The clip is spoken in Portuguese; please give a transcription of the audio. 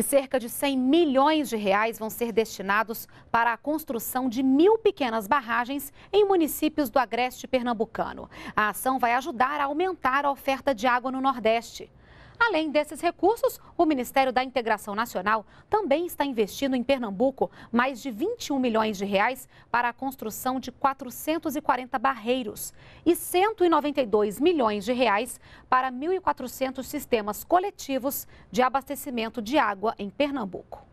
e cerca de 100 milhões de reais vão ser destinados para a construção de mil pequenas barragens em municípios do agreste pernambucano. A ação vai ajudar a aumentar a oferta de água no Nordeste. Além desses recursos, o Ministério da Integração Nacional também está investindo em Pernambuco mais de 21 milhões de reais para a construção de 440 barreiros e 192 milhões de reais para 1.400 sistemas coletivos de abastecimento de água em Pernambuco.